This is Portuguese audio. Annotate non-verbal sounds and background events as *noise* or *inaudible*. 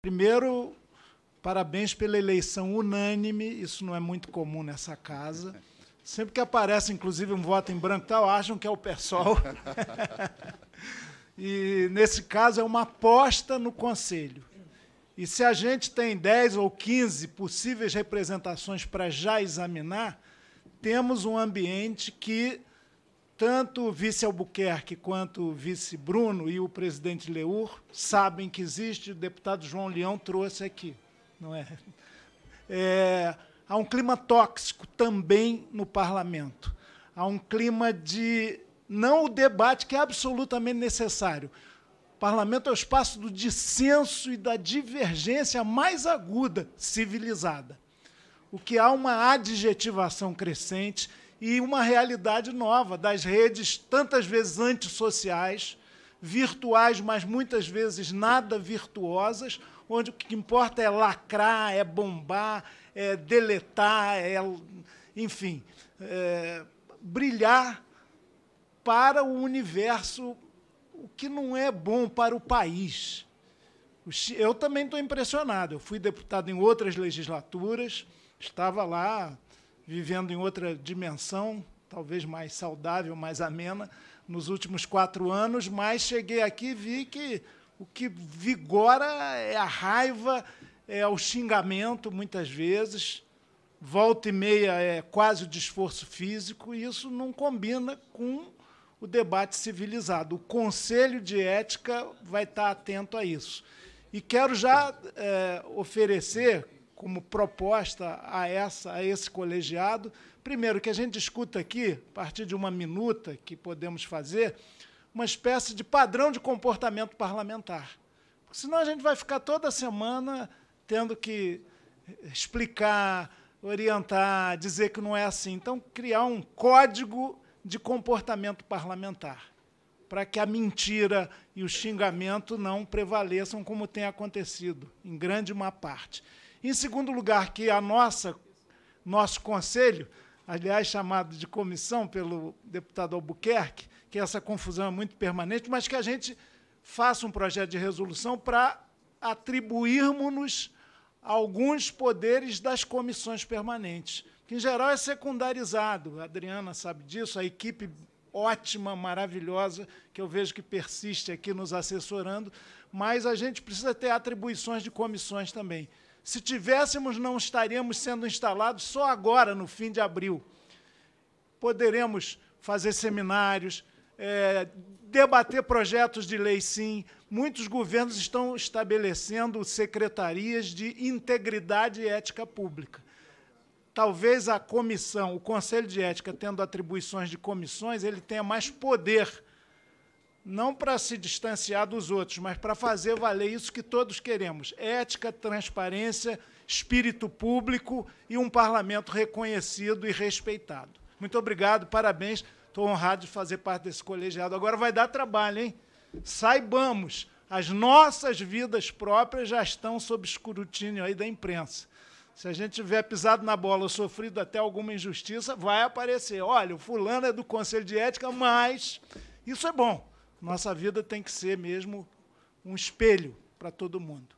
Primeiro, parabéns pela eleição unânime, isso não é muito comum nessa casa. Sempre que aparece, inclusive, um voto em branco tal, acham que é o pessoal. *laughs* e, nesse caso, é uma aposta no Conselho. E se a gente tem 10 ou 15 possíveis representações para já examinar, temos um ambiente que tanto o vice Albuquerque quanto o vice Bruno e o presidente Leur sabem que existe, o deputado João Leão trouxe aqui, não é? é há um clima tóxico também no parlamento. Há um clima de não o debate que é absolutamente necessário. O parlamento é o espaço do dissenso e da divergência mais aguda, civilizada. O que há uma adjetivação crescente e uma realidade nova das redes, tantas vezes antissociais, virtuais, mas muitas vezes nada virtuosas, onde o que importa é lacrar, é bombar, é deletar, é, enfim, é, brilhar para o universo, o que não é bom para o país. Eu também estou impressionado. Eu fui deputado em outras legislaturas, estava lá vivendo em outra dimensão, talvez mais saudável, mais amena, nos últimos quatro anos, mas cheguei aqui e vi que o que vigora é a raiva, é o xingamento, muitas vezes, volta e meia é quase o esforço físico, e isso não combina com o debate civilizado. O Conselho de Ética vai estar atento a isso. E quero já é, oferecer, como proposta a, essa, a esse colegiado. Primeiro, que a gente discuta aqui, a partir de uma minuta que podemos fazer, uma espécie de padrão de comportamento parlamentar. Porque senão a gente vai ficar toda semana tendo que explicar, orientar, dizer que não é assim. Então, criar um código de comportamento parlamentar, para que a mentira e o xingamento não prevaleçam como tem acontecido, em grande má parte. Em segundo lugar, que a nossa nosso conselho, aliás chamado de comissão pelo deputado Albuquerque, que essa confusão é muito permanente, mas que a gente faça um projeto de resolução para atribuirmos-nos alguns poderes das comissões permanentes, que em geral é secundarizado. A Adriana sabe disso, a equipe ótima, maravilhosa, que eu vejo que persiste aqui nos assessorando, mas a gente precisa ter atribuições de comissões também. Se tivéssemos, não estaríamos sendo instalados só agora, no fim de abril. Poderemos fazer seminários, é, debater projetos de lei, sim. Muitos governos estão estabelecendo secretarias de integridade e ética pública. Talvez a comissão, o Conselho de Ética, tendo atribuições de comissões, ele tenha mais poder não para se distanciar dos outros, mas para fazer valer isso que todos queremos: ética, transparência, espírito público e um parlamento reconhecido e respeitado. Muito obrigado, parabéns. Estou honrado de fazer parte desse colegiado. Agora vai dar trabalho, hein? Saibamos, as nossas vidas próprias já estão sob escrutínio aí da imprensa. Se a gente tiver pisado na bola, sofrido até alguma injustiça, vai aparecer. Olha, o fulano é do Conselho de Ética, mas isso é bom. Nossa vida tem que ser mesmo um espelho para todo mundo.